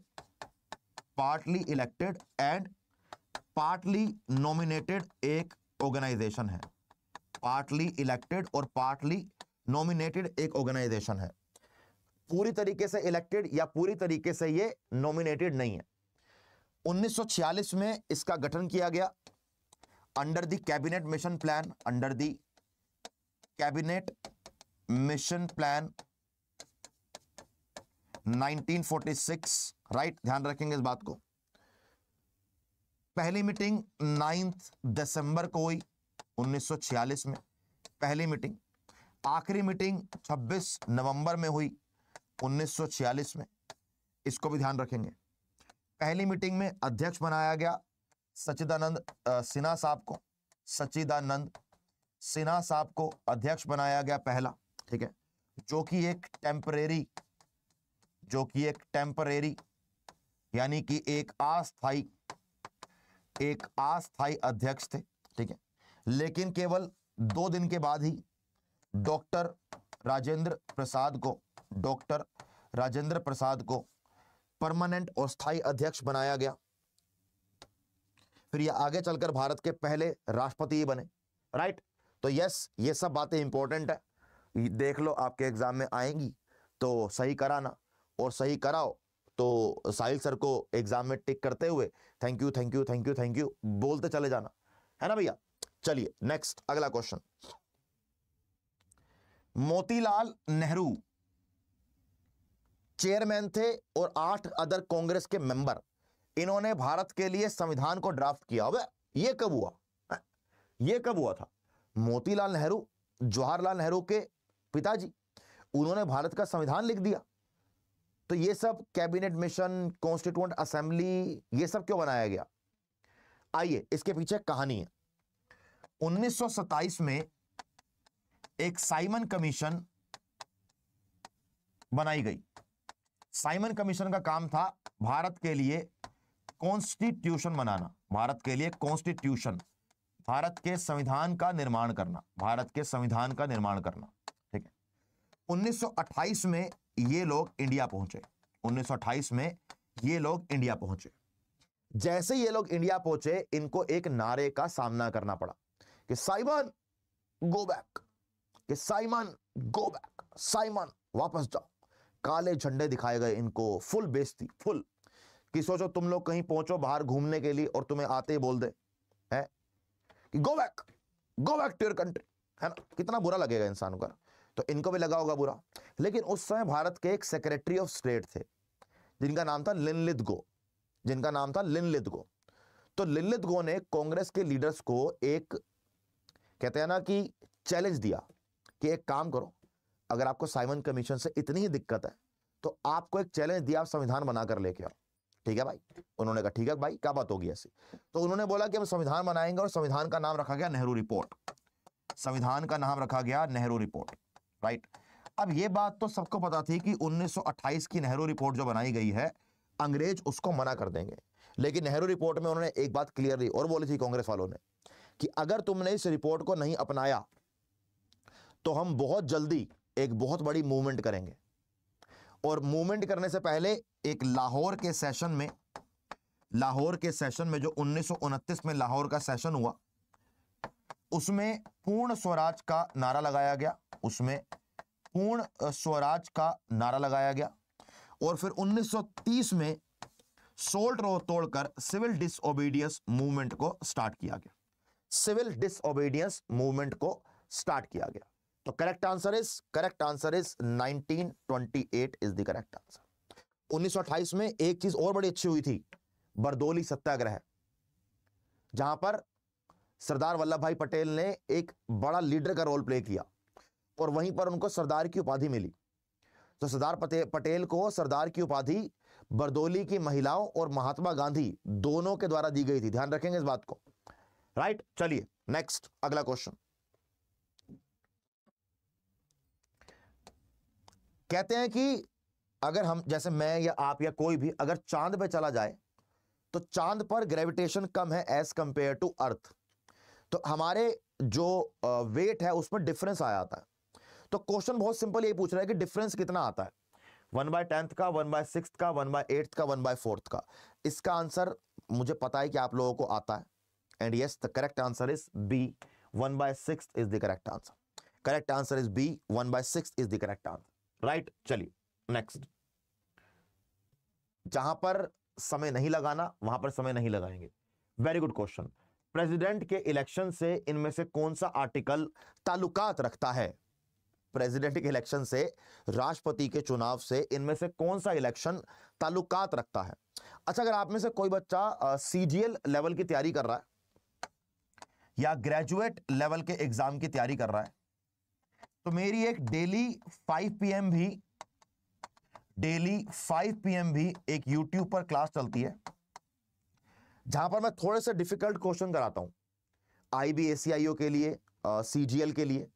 partly elected and partly nominated एक ऑर्गेनाइजेशन है पार्टली इलेक्टेड और पार्टली नॉमिनेटेड एक ऑर्गेनाइजेशन है पूरी तरीके से इलेक्टेड या पूरी तरीके से ये नॉमिनेटेड नहीं है 1946 में इसका गठन किया गया under the cabinet mission plan under the cabinet mission plan 1946 right ध्यान रखेंगे इस बात को पहली मीटिंग 9th दिसंबर को हुई 1946 में पहली मीटिंग आखिरी मीटिंग 26 नवंबर में हुई 1946 में इसको भी ध्यान रखेंगे पहली मीटिंग में अध्यक्ष बनाया गया सचिदानंद सिन्हा साहब को सचिदानंद सिन्हा साहब को अध्यक्ष बनाया गया पहला ठीक है जो कि एक टेम्परेरी जो कि एक टेम्परेरी यानी कि एक अस्थाई एक अस्थाई अध्यक्ष थे ठीक है लेकिन केवल दो दिन के बाद ही डॉक्टर राजेंद्र प्रसाद को डॉक्टर राजेंद्र प्रसाद को परमानेंट और स्थायी अध्यक्ष बनाया गया फिर ये आगे चलकर भारत के पहले राष्ट्रपति ही बने राइट तो यस ये सब बातें इंपॉर्टेंट है देख लो आपके एग्जाम में आएंगी तो सही कराना और सही कराओ तो साहिल सर को एग्जाम में टिक करते हुए thank you thank you thank you thank you बोलते चले जाना है ना भैया चलिए नेक्स्ट अगला क्वेश्चन मोतीलाल नेहरू चेयरमैन थे और आठ अदर कांग्रेस के मेंबर इन्होंने भारत के लिए संविधान को ड्राफ्ट किया वे ये कब हुआ ये कब हुआ था मोतीलाल नेहरू जवाहरलाल नेहरू के पिताजी उन्होंने भारत का संविधान लिख दिया तो ये सब कैबिनेट मिशन कॉन्स्टिट्यूंट असेंबली ये सब क्यों बनाया गया आइए इसके पीछे कहानी है 1927 में एक साइमन कमीशन बनाई गई साइमन कमीशन का काम था भारत के लिए कॉन्स्टिट्यूशन बनाना भारत के लिए कॉन्स्टिट्यूशन भारत के संविधान का निर्माण करना भारत के संविधान का निर्माण करना ठीक है 1928 में ये लोग इंडिया पहुंचे 1928 में ये लोग इंडिया पहुंचे जैसे ये लोग इंडिया पहुंचे इनको एक नारे का सामना करना पड़ा कि साइमन गो बैक कि साइमन गो बैक साइमन वापस जाओ काले झंडे दिखाए गए इनको फुल बेस्ती फुल कि सोचो तुम लोग कहीं पहुंचो बाहर घूमने के लिए और तुम्हें आते ही बोल दे है कि go back go back to your country है ना कितना बुरा लगेगा इंसान का तो इनको भी लगा होगा बुरा लेकिन उस समय भारत के एक सेक्रेटरी ऑफ स्टेट थे जिनका नाम था लिनलिद गो जिनका नाम था लिनलिद गो तो लिनलिद गो ने कांग्रेस के लीडर्स को एक कहते हैं ना कि चैलेंज दिया कि एक काम करो अगर आपको साइमन कमीशन से इतनी ही दिक्कत है तो आपको एक चैलेंज दिया आप संविधान बनाकर लेके आओ ठीक है भाई उन्होंने कहा ठीक है भाई क्या बात होगी ऐसी तो उन्होंने बोला कि हम संविधान बनाएंगे और संविधान का नाम रखा गया नेहरू रिपोर्ट संविधान का नाम रखा गया नेहरू रिपोर्ट राइट अब ये बात तो सबको पता थी कि 1928 की नेहरू रिपोर्ट जो बनाई गई है अंग्रेज उसको मना कर देंगे लेकिन नेहरू रिपोर्ट में उन्होंने एक बात क्लियर दी और बोली थी कांग्रेस वालों ने कि अगर तुमने इस रिपोर्ट को नहीं अपनाया तो हम बहुत जल्दी एक बहुत बड़ी मूवमेंट करेंगे और मूवमेंट करने से पहले एक लाहौर के सेशन में लाहौर के सेशन में जो उन्नीस में लाहौर का सेशन हुआ उसमें पूर्ण स्वराज का नारा लगाया गया उसमें पूर्ण स्वराज का नारा लगाया गया और फिर 1930 में सोल्ट रो तोड़कर सिविल डिसओबीडियंस मूवमेंट को स्टार्ट किया गया सिविल डिसओबीडियंस मूवमेंट को स्टार्ट किया गया तो correct answer is correct answer is 1928 is the correct answer 1928 में एक चीज और बड़ी अच्छी हुई थी बरदोली सत्याग्रह जहां पर सरदार वल्लभ भाई पटेल ने एक बड़ा लीडर का रोल प्ले किया और वहीं पर उनको सरदार की उपाधि मिली तो सरदार पटेल को सरदार की उपाधि बरदोली की महिलाओं और महात्मा गांधी दोनों के द्वारा दी गई थी ध्यान रखेंगे इस बात को राइट चलिए नेक्स्ट अगला क्वेश्चन कहते हैं कि अगर हम जैसे मैं या आप या कोई भी अगर चांद पे चला जाए तो चांद पर ग्रेविटेशन कम है एज कंपेयर टू अर्थ तो हमारे जो वेट है उसमें डिफरेंस आ जाता है तो क्वेश्चन बहुत सिंपल यही पूछ रहा है कि डिफरेंस कितना आता है वन बाय टेंथ का वन बाय सिक्स का वन बाय एट्थ का वन बाय फोर्थ का इसका आंसर मुझे पता है कि आप लोगों को आता है and yes the correct answer is B one by six is the correct answer correct answer is B one by six is the correct answer right चलिए नेक्स्ट जहां पर समय नहीं लगाना वहां पर समय नहीं लगाएंगे वेरी गुड क्वेश्चन प्रेसिडेंट के इलेक्शन से इनमें से कौन सा आर्टिकल ताल्लुकात रखता है प्रेसिडेंट के इलेक्शन से राष्ट्रपति के चुनाव से इनमें से कौन सा इलेक्शन ताल्लुकात रखता है अच्छा अगर आप में से कोई बच्चा सीजीएल लेवल की तैयारी कर रहा है या ग्रेजुएट लेवल के एग्जाम की तैयारी कर रहा है तो मेरी एक डेली 5 पीएम भी डेली 5 पीएम भी एक यूट्यूब पर क्लास चलती है जहां पर मैं थोड़े से डिफिकल्ट क्वेश्चन कराता हूं आई बी के लिए सी uh, के लिए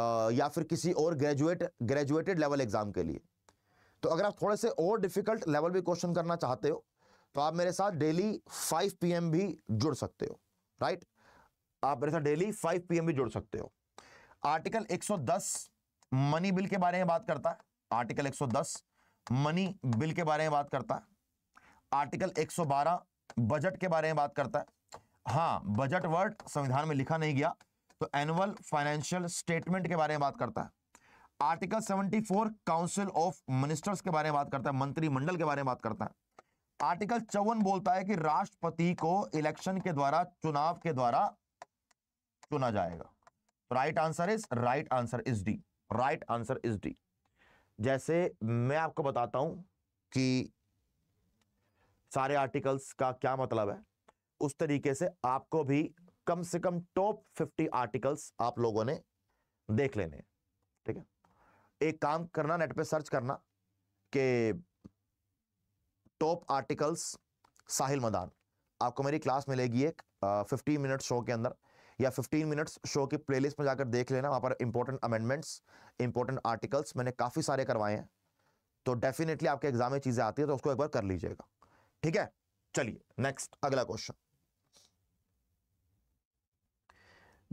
आ, या फिर किसी और ग्रेजुएट ग्रेजुएटेड लेवल एग्जाम के लिए तो अगर आप थोड़े से और डिफिकल्ट लेवल भी क्वेश्चन करना चाहते हो तो आप मेरे साथ डेली 5 पीएम भी जुड़ सकते हो राइट आप मेरे साथ डेली 5 पीएम भी जुड़ सकते हो आर्टिकल 110 मनी बिल के बारे में बात करता है आर्टिकल 110 मनी बिल के बारे में बात करता है आर्टिकल बजट के बारे में बात करता है हाँ बजट वर्ड संविधान में लिखा नहीं गया तो एनुअल फाइनेंशियल स्टेटमेंट के बारे में बात करता है आर्टिकल 74 काउंसिल ऑफ मिनिस्टर्स के बारे में बात करता है मंत्रिमंडल के बारे में बात करता है आर्टिकल चौवन बोलता है कि राष्ट्रपति को इलेक्शन के द्वारा चुनाव के द्वारा चुना जाएगा right answer is right answer is D right answer is D जैसे मैं आपको बताता हूं कि सारे आर्टिकल्स का क्या मतलब है उस तरीके से आपको भी कम से कम टॉप 50 आर्टिकल्स आप लोगों ने देख लेने ठीक है एक काम करना नेट पे सर्च करना कि टॉप आर्टिकल्स साहिल मदान आपको मेरी क्लास मिलेगी एक फिफ्टीन मिनट शो के अंदर या फिफ्टीन मिनट्स शो की प्लेलिस्ट में जाकर देख लेना वहाँ पर इंपॉर्टेंट अमेंडमेंट्स इंपॉर्टेंट आर्टिकल्स मैंने काफ़ी सारे करवाए हैं तो डेफिनेटली आपके एग्जाम में चीज़ें आती है तो उसको एक बार कर लीजिएगा ठीक है चलिए नेक्स्ट अगला question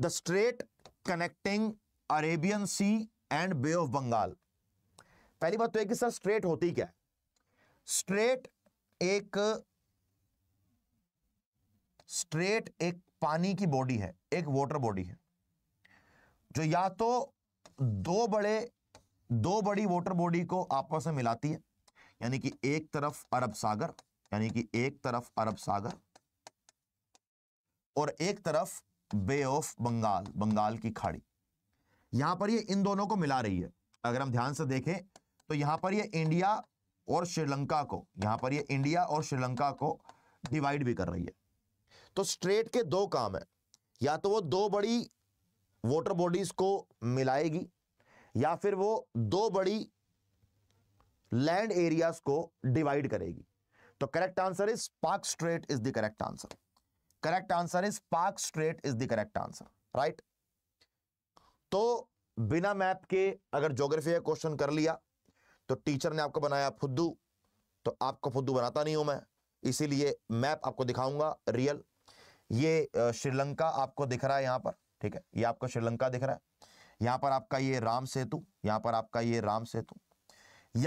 the strait connecting Arabian Sea and Bay of Bengal पहली बात तो कि सर स्ट्रेट होती क्या है स्ट्रेट एक स्ट्रेट एक पानी की बॉडी है एक वाटर बॉडी है जो या तो दो बड़े दो बड़ी वाटर बॉडी को आपस में मिलाती है यानी कि एक तरफ अरब सागर यानी कि एक तरफ अरब सागर और एक तरफ बे ऑफ बंगाल बंगाल की खाड़ी यहां पर ये इन दोनों को मिला रही है अगर हम ध्यान से देखें तो यहां पर ये इंडिया और श्रीलंका को यहां पर ये इंडिया और श्रीलंका को डिवाइड भी कर रही है तो स्ट्रेट के दो काम है या तो वो दो बड़ी वाटर बॉडीज को मिलाएगी या फिर वो दो बड़ी लैंड एरियाज को डिवाइड करेगी तो correct answer is Palk Strait is the correct answer correct answer is Palk Strait is the correct answer right तो बिना मैप के अगर ज्योग्राफी का क्वेश्चन कर लिया तो टीचर ने आपको बनाया फुद्दू तो आपको फुद्दू बनाता नहीं हूं मैं इसीलिए मैप आपको दिखाऊंगा रियल ये श्रीलंका आपको दिख रहा है यहां पर ठीक है ये आपको श्रीलंका दिख रहा है यहां पर आपका ये राम सेतु यहां पर आपका ये राम सेतु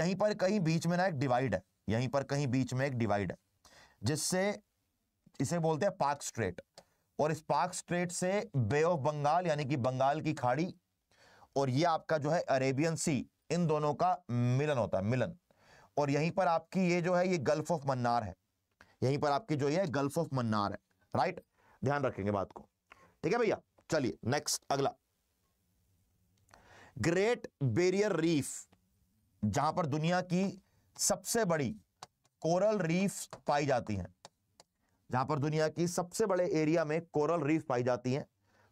यहीं पर कहीं बीच में ना एक डिवाइड है यहीं पर कहीं बीच में एक डिवाइड है जिससे इसे बोलते हैं पाक स्ट्रेट और इस पाक स्ट्रेट से बे ऑफ बंगाल यानी कि बंगाल की खाड़ी और ये आपका जो है अरेबियन सी इन दोनों का मिलन होता है मिलन और यहीं पर आपकी ये जो है ये गल्फ ऑफ मन्नार है यहीं पर आपकी जो ये गल्फ ऑफ मन्नार है राइट ध्यान रखेंगे बात को ठीक है भैया चलिए नेक्स्ट अगला ग्रेट बेरियर रीफ जहां पर दुनिया की सबसे बड़ी कोरल रीफ पाई जाती हैं जहां पर दुनिया की सबसे बड़े एरिया में कोरल रीफ पाई जाती हैं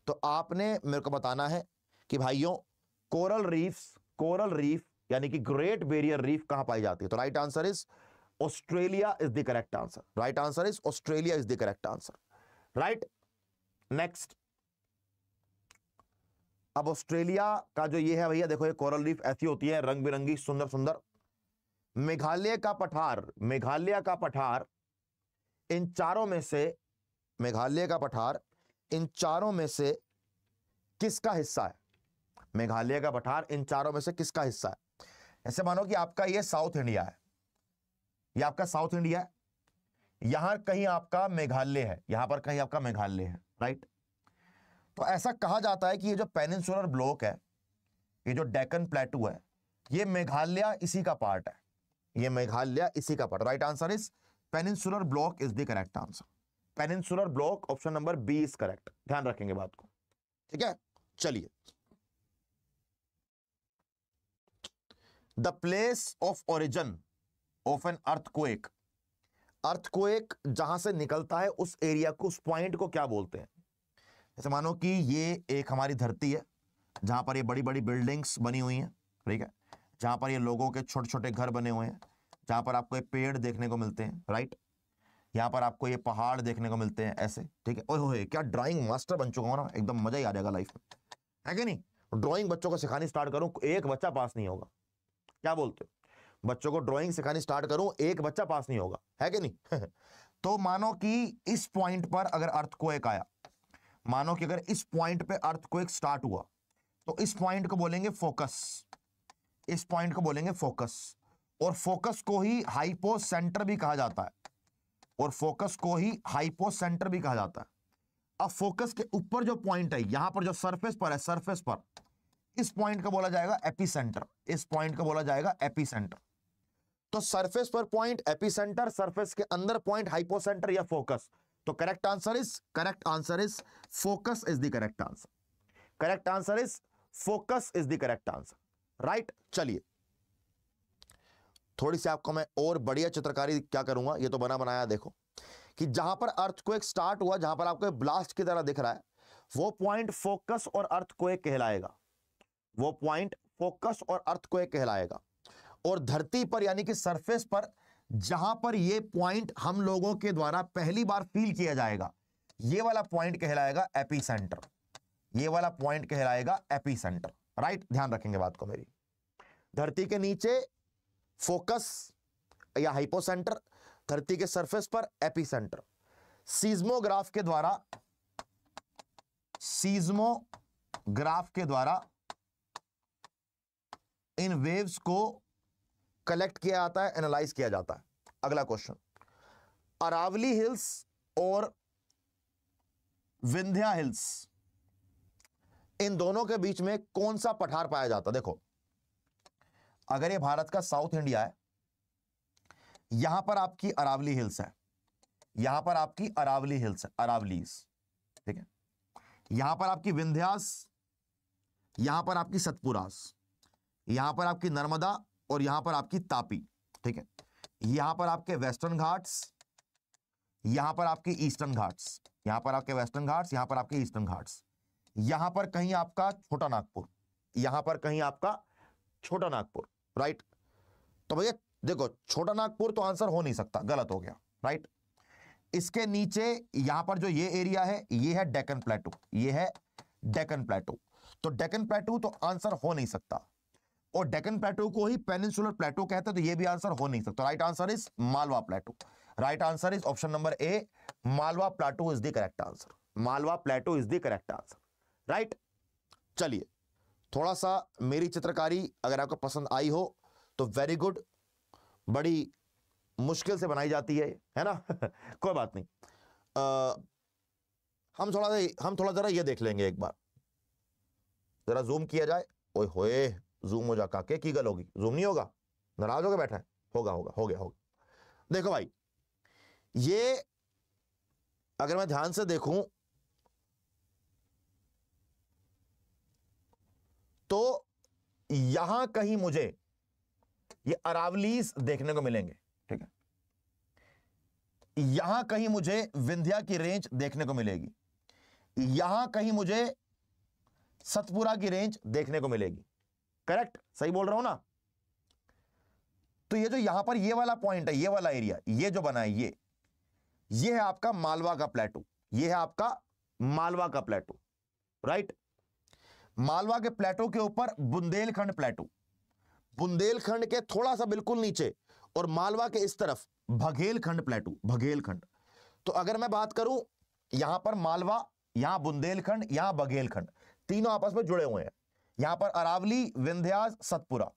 तो आपने मेरे को बताना है कि भाइयों कोरल रीफ कोरल रीफ यानी कि ग्रेट बेरियर रीफ कहां पाई जाती है तो right answer is Australia is the correct answer right answer is Australia is the correct answer right next अब ऑस्ट्रेलिया का जो ये है भैया देखो ये कोरल रीफ ऐसी होती है रंग बिरंगी सुंदर सुंदर मेघालय का पठार मेघालय का पठार इन चारों में से मेघालय का पठार इन चारों में से किसका हिस्सा है मेघालय का पठार इन चारों में से किसका हिस्सा है ऐसे मानो कि आपका ये साउथ इंडिया है ये आपका साउथ इंडिया है यहां कहीं आपका मेघालय है यहां पर कहीं आपका मेघालय है राइट तो ऐसा कहा जाता है कि ये जो पेनिनसुलर ब्लॉक है ये जो डेकन प्लेटू है ये मेघालय इसी का पार्ट है ये मेघालय इसी का पड़ right answer is peninsular block is the correct answer peninsular block option number B is correct ध्यान रखेंगे बात को ठीक है चलिए the place of origin of an earthquake earthquake जहां से निकलता है उस एरिया को उस पॉइंट को क्या बोलते हैं जैसे मानो कि ये एक हमारी धरती है जहां पर ये बड़ी बड़ी बिल्डिंग्स बनी हुई हैं ठीक है जहां पर ये लोगों के छोटे छोटे घर बने हुए हैं जहां पर आपको ये पेड़ देखने को मिलते हैं राइट यहाँ पर आपको ये पहाड़ देखने को मिलते हैं ऐसे ठीक है ओहे क्या ड्राइंग मास्टर बन चुका हूँ ना एकदम मजा ही आ जाएगा लाइफ में है कि नहीं ड्रॉइंग तो बच्चों को सिखानी स्टार्ट करूँ एक बच्चा पास नहीं होगा क्या बोलते हो बच्चों को ड्राइंग सिखानी स्टार्ट करूं एक बच्चा पास नहीं होगा है कि नहीं तो मानो कि इस पॉइंट पर अगर अर्थ को एक आया मानो कि अगर इस पॉइंट पे अर्थ को एक स्टार्ट हुआ तो इस पॉइंट को बोलेंगे फोकस इस पॉइंट को बोलेंगे फोकस और फोकस को ही हाइपो सेंटर भी कहा जाता है और फोकस को ही हाइपो सेंटर भी कहा जाता है अब फोकस के ऊपर जो पॉइंट है यहां पर जो सरफेस पर है सरफेस पर इस पॉइंट का बोला जाएगा एपिसेंटर इस पॉइंट का बोला जाएगा एपिसेंटर तो सरफेस पर पॉइंट एपिसेंटर सरफेस के अंदर पॉइंट हाइपोसेंटर या फोकस तो correct answer is correct answer is focus is the correct answer correct answer is focus is the correct answer right चलिए थोड़ी सी आपको मैं और बढ़िया चित्रकारी क्या करूंगा ये तो बना बनाया देखो कि जहां पर अर्थ को एक स्टार्ट हुआ जहां पर आपको ब्लास्ट की तरह दिख रहा है वो पॉइंट फोकस और अर्थ को एक कहलाएगा वो पॉइंट फोकस और अर्थ को एक कहलाएगा और धरती पर यानी कि सरफेस पर जहां पर यह पॉइंट हम लोगों के द्वारा पहली बार फील किया जाएगा यह वाला पॉइंट कहलाएगा एपी सेंटर वाला पॉइंट कहलाएगा एपी सेंटर राइट ध्यान रखेंगे बात को मेरी धरती के नीचे फोकस या हाइपोसेंटर धरती के सरफेस पर एपिसेंटर सीज्मोग्राफ के द्वारा सीज्मोग्राफ के द्वारा इन वेव्स को कलेक्ट किया जाता है एनालाइज किया जाता है अगला क्वेश्चन अरावली हिल्स और विंध्या हिल्स इन दोनों के बीच में कौन सा पठार पाया जाता देखो अगर ये भारत का साउथ इंडिया है यहां पर आपकी अरावली हिल्स है यहां पर आपकी अरावली हिल्स है अरावली ठीक है यहां पर आपकी विंध्यास यहां पर आपकी सतपुरास यहां पर आपकी नर्मदा और यहां पर आपकी तापी ठीक है यहां पर आपके वेस्टर्न घाट्स यहां पर आपके ईस्टर्न घाट्स यहां पर आपके वेस्टर्न घाट्स यहां पर आपके ईस्टर्न घाट्स यहां पर कहीं आपका छोटा नागपुर यहां पर कहीं आपका छोटा नागपुर राइट तो भैया देखो छोटा नागपुर तो आंसर हो नहीं सकता गलत हो गया राइट इसके नीचे यहां पर जो ये एरिया है ये है डेकन प्लेटू ये है डेकन प्लेटू तो डेकन प्लेटू तो आंसर हो नहीं सकता और डेकन प्लेटू को ही पेनिसुलर प्लेटू कहते हैं तो ये भी आंसर हो नहीं सकता right answer is Malwa plateau right answer is option number A Malwa plateau is the correct answer Malwa plateau is the correct answer right चलिए थोड़ा सा मेरी चित्रकारी अगर आपको पसंद आई हो तो वेरी गुड बड़ी मुश्किल से बनाई जाती है है ना कोई बात नहीं आ, हम थोड़ा हम थोड़ा ज़रा ये देख लेंगे एक बार ज़रा जूम किया जाए ओए होए जूम हो जा काके की गल होगी जूम नहीं होगा नाराज होकर बैठा है होगा होगा हो गया होगा देखो भाई ये अगर मैं ध्यान से देखूं तो यहां कहीं मुझे ये अरावलीस देखने को मिलेंगे ठीक है यहां कहीं मुझे विंध्या की रेंज देखने को मिलेगी यहां कहीं मुझे सतपुरा की रेंज देखने को मिलेगी करेक्ट सही बोल रहा हूं ना तो ये जो यहां पर ये वाला पॉइंट है ये वाला एरिया ये जो बना है ये ये है आपका मालवा का प्लेटू ये है आपका मालवा का प्लेटू राइट मालवा के प्लेटो के ऊपर बुंदेलखंड प्लेटो बुंदेलखंड के थोड़ा सा बिल्कुल नीचे और मालवा के इस तरफ भगेलखंड प्लेटो भगेलखंड तो अगर मैं बात करूं यहां पर मालवा यहां बुंदेलखंड यहां बघेलखंड तीनों आपस में जुड़े हुए हैं यहां पर अरावली विंध्यास सतपुरा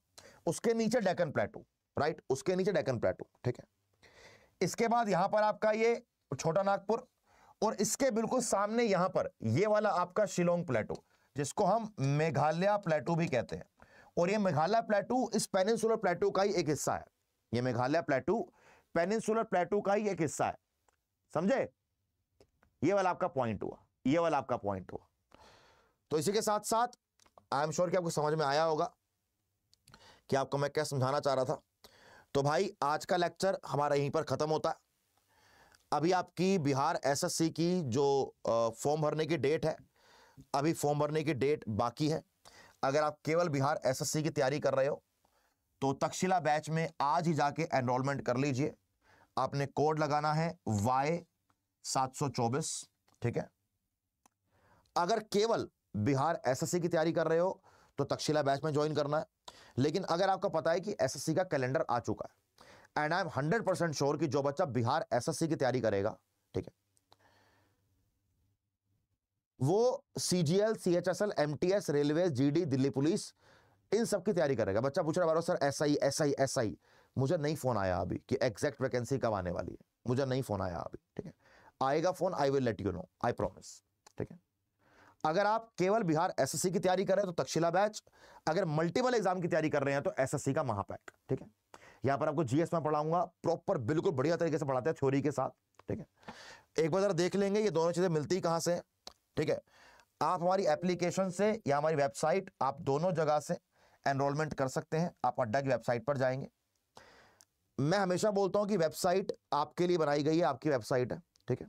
उसके नीचे डेकन प्लेटो राइट उसके नीचे डेकन प्लेटो ठीक है इसके बाद यहां पर आपका ये छोटा नागपुर और इसके बिल्कुल सामने यहां पर ये वाला आपका शिलोंग प्लेटो जिसको हम मेघालय प्लेटू भी कहते हैं और ये मेघालय प्लेटू इस पेनिनसुलर प्लेटू का ही एक हिस्सा है ये मेघालय प्लेटू पेनिनसुलर प्लेटू का ही एक हिस्सा है समझे ये वाला आपका पॉइंट हुआ ये वाला आपका पॉइंट हुआ तो इसी के साथ साथ आई एम श्योर कि आपको समझ में आया होगा कि आपको मैं क्या समझाना चाह रहा था तो भाई आज का लेक्चर हमारा यहीं पर ख़त्म होता है अभी आपकी बिहार एसएससी की जो फॉर्म भरने की डेट है अभी फॉर्म भरने की डेट बाकी है अगर आप केवल बिहार एसएससी की तैयारी कर रहे हो तो तक्षशिला बैच में आज ही जाके एनरोलमेंट कर लीजिए आपने कोड लगाना है वाई सात ठीक है अगर केवल बिहार एसएससी की तैयारी कर रहे हो तो तक्षशिला बैच में ज्वाइन करना है लेकिन अगर आपको पता है कि एसएससी का कैलेंडर आ चुका है and I am hundred percent sure कि जो बच्चा बिहार एसएससी की तैयारी करेगा ठीक है वो C G L C H S L M T S railway G D Delhi police इन सब की तैयारी करेगा बच्चा पूछ रहा बारो sir S I S I S I मुझे नहीं फोन आया अभी कि एग्जैक्ट वैकेंसी कब आने वाली है मुझे नहीं फोन आया अभी ठीक है आएगा phone I will let you know I promise ठीक है अगर आप केवल बिहार एसएससी की तैयारी कर रहे हैं तो तक्षशिला बैच अगर मल्टीपल एग्जाम की तैयारी कर रहे हैं तो एसएससी का महापैक ठीक है यहां पर आपको जीएस में पढ़ाऊंगा प्रॉपर बिल्कुल बढ़िया तरीके से पढ़ाते हैं थ्योरी के साथ ठीक है एक बार देख लेंगे ये दोनों चीजें मिलती कहां से ठीक है आप हमारी एप्लीकेशन से या हमारी वेबसाइट आप दोनों जगह से एनरोलमेंट कर सकते हैं आप अड्डा की वेबसाइट पर जाएंगे मैं हमेशा बोलता हूं कि वेबसाइट आपके लिए बनाई गई है आपकी वेबसाइट है ठीक है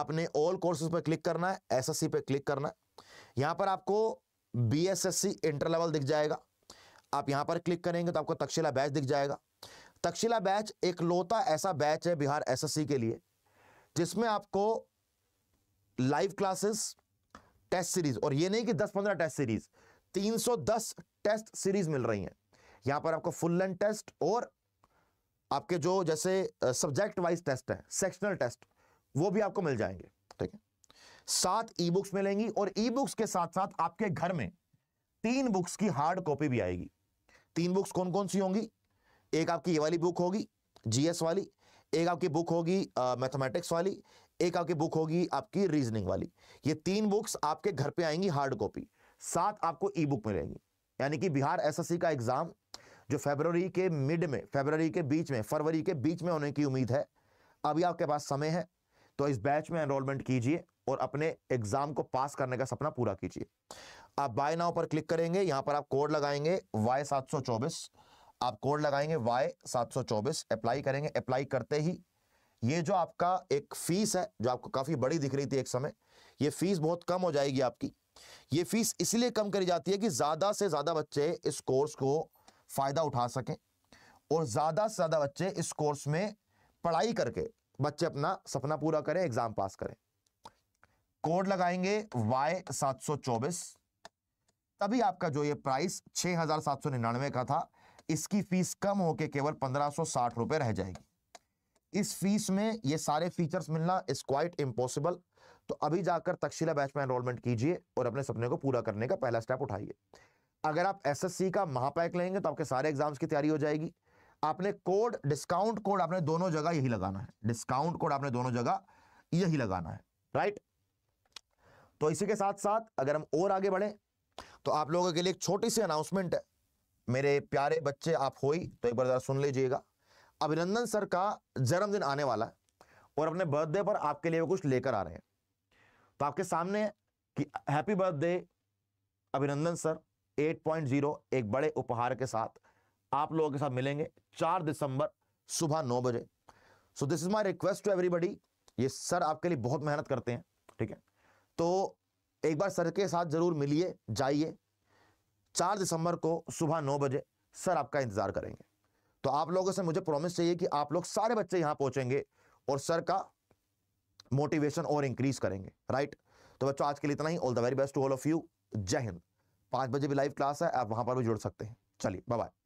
आपने ऑल कोर्सेज पर क्लिक करना है एसएससी पे क्लिक करना है यहां पर आपको बीएसएससी इंटर लेवल दिख जाएगा आप यहां पर क्लिक करेंगे तो आपको तक्षशिला बैच दिख जाएगा तक्षशिला बैच एक लोता ऐसा बैच है बिहार एसएससी के लिए जिसमें आपको लाइव क्लासेस टेस्ट सीरीज और ये नहीं कि 10-15 टेस्ट सीरीज 310 टेस्ट सीरीज मिल रही हैं यहां पर आपको फुल लेंथ टेस्ट और आपके जो जैसे सब्जेक्ट वाइज टेस्ट है सेक्शनल टेस्ट वो भी आपको मिल जाएंगे ठीक है सात ई बुक्स मिलेंगी और ई बुक्स के साथ साथ आपके घर में तीन बुक्स की हार्ड कॉपी भी आएगी तीन बुक्स कौन कौन सी होंगी एक आपकी ये वाली बुक होगी जीएस वाली एक आपकी बुक होगी मैथमेटिक्स वाली एक आपकी बुक होगी आपकी रीजनिंग वाली ये तीन बुक्स आपके घर पे आएंगी हार्ड कॉपी सात आपको ई बुक मिलेंगी यानी कि बिहार एसएससी का एग्जाम जो फेबररी के मिड में फेबररी के बीच में फरवरी के बीच में होने की उम्मीद है अभी आपके पास समय है तो इस बैच में एनरोलमेंट कीजिए और अपने एग्जाम को पास करने का सपना पूरा कीजिए आप बाय नाव पर क्लिक करेंगे यहां पर आप कोड लगाएंगे वाई सात आप कोड लगाएंगे वाई सात अप्लाई करेंगे अप्लाई करते ही ये जो आपका एक फीस है जो आपको काफ़ी बड़ी दिख रही थी एक समय ये फीस बहुत कम हो जाएगी आपकी ये फीस इसलिए कम करी जाती है कि ज़्यादा से ज़्यादा बच्चे इस कोर्स को फ़ायदा उठा सकें और ज़्यादा से ज़्यादा बच्चे इस कोर्स में पढ़ाई करके बच्चे अपना सपना पूरा करें एग्ज़ाम पास करें कोड लगाएंगे वाई सात सौ चौबीस तभी आपका जो ये प्राइस छह हजार सात सौ निन्यानवे का था इसकी फीस कम होकर केवल पंद्रह सौ साठ रुपए रह जाएगी इस फीस में ये सारे फीचर्स मिलना इज क्वाइट इम्पॉसिबल तो अभी जाकर तकशीला बैच में एनरोलमेंट कीजिए और अपने सपने को पूरा करने का पहला स्टेप उठाइए अगर आप एसएससी का महापैक लेंगे तो आपके सारे एग्जाम्स की तैयारी हो जाएगी आपने कोड डिस्काउंट कोड आपने दोनों जगह यही लगाना है डिस्काउंट कोड आपने दोनों जगह यही लगाना है राइट तो इसी के साथ साथ अगर हम और आगे बढ़े तो आप लोगों के लिए एक छोटी सी अनाउंसमेंट है मेरे प्यारे बच्चे आप हो ही तो एक बार जरा सुन लीजिएगा अभिनंदन सर का जन्मदिन आने वाला है और अपने बर्थडे पर आपके लिए वो कुछ लेकर आ रहे हैं तो आपके सामने कि हैप्पी बर्थडे अभिनंदन सर 8.0 एक बड़े उपहार के साथ आप लोगों के साथ मिलेंगे 4 दिसंबर सुबह नौ बजे so this is my request to everybody ये सर आपके लिए बहुत मेहनत करते हैं ठीक है तो एक बार सर के साथ जरूर मिलिए जाइए 4 दिसंबर को सुबह नौ बजे सर आपका इंतजार करेंगे तो आप लोगों से मुझे प्रॉमिस चाहिए कि आप लोग सारे बच्चे यहां पहुंचेंगे और सर का मोटिवेशन और इंक्रीज करेंगे राइट तो बच्चों आज के लिए इतना ही all the very best to all of you जय हिंद पांच बजे भी लाइव क्लास है आप वहां पर भी जुड़ सकते हैं चलिए बाय